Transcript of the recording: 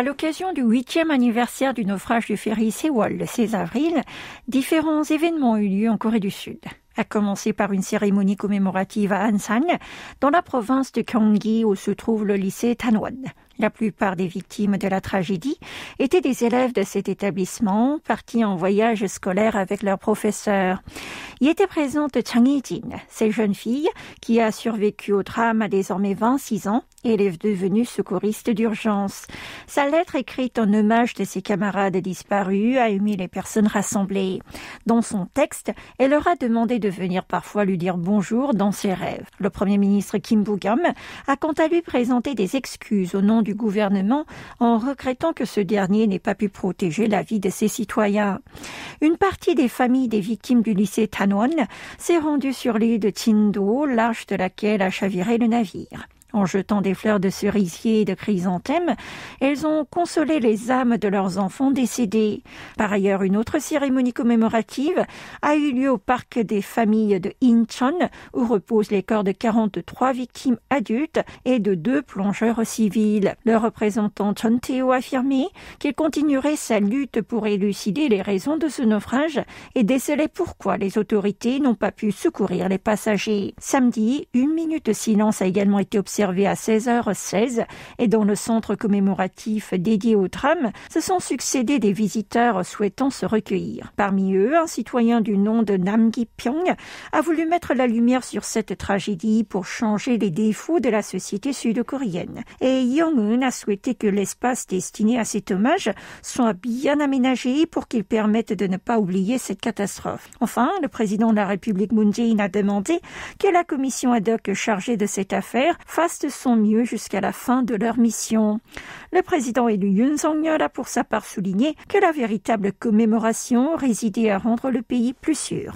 À l'occasion du huitième anniversaire du naufrage du ferry Sewol le 16 avril, différents événements eurent lieu en Corée du Sud à commencer par une cérémonie commémorative à Ansan, dans la province de Gyeonggi où se trouve le lycée Tanwon. La plupart des victimes de la tragédie étaient des élèves de cet établissement, partis en voyage scolaire avec leurs professeurs. Y était présente Chang Yi-jin, cette jeune fille qui a survécu au drame à désormais 26 ans il est devenu secouriste d'urgence. Sa lettre écrite en hommage de ses camarades disparus a ému les personnes rassemblées. Dans son texte, elle leur a demandé de venir parfois lui dire bonjour dans ses rêves. Le premier ministre Kim Bougam a quant à lui présenté des excuses au nom du gouvernement en regrettant que ce dernier n'ait pas pu protéger la vie de ses citoyens. Une partie des familles des victimes du lycée Tanwon s'est rendue sur l'île de Tindo, l'arche de laquelle a chaviré le navire en jetant des fleurs de cerisier et de chrysanthème, elles ont consolé les âmes de leurs enfants décédés. Par ailleurs, une autre cérémonie commémorative a eu lieu au parc des familles de Incheon, où reposent les corps de 43 victimes adultes et de deux plongeurs civils. Le représentant Chon a affirmé qu'il continuerait sa lutte pour élucider les raisons de ce naufrage et déceler pourquoi les autorités n'ont pas pu secourir les passagers. Samedi, une minute de silence a également été observée à 16h16 et dans le centre commémoratif dédié au tram, se sont succédés des visiteurs souhaitant se recueillir. Parmi eux, un citoyen du nom de ki Pyong a voulu mettre la lumière sur cette tragédie pour changer les défauts de la société sud-coréenne. Et Young-un a souhaité que l'espace destiné à cet hommage soit bien aménagé pour qu'il permette de ne pas oublier cette catastrophe. Enfin, le président de la République Moon Jae-in a demandé que la commission ad hoc chargée de cette affaire fasse sont son mieux jusqu'à la fin de leur mission. Le président élu Yun song a pour sa part souligné que la véritable commémoration résidait à rendre le pays plus sûr.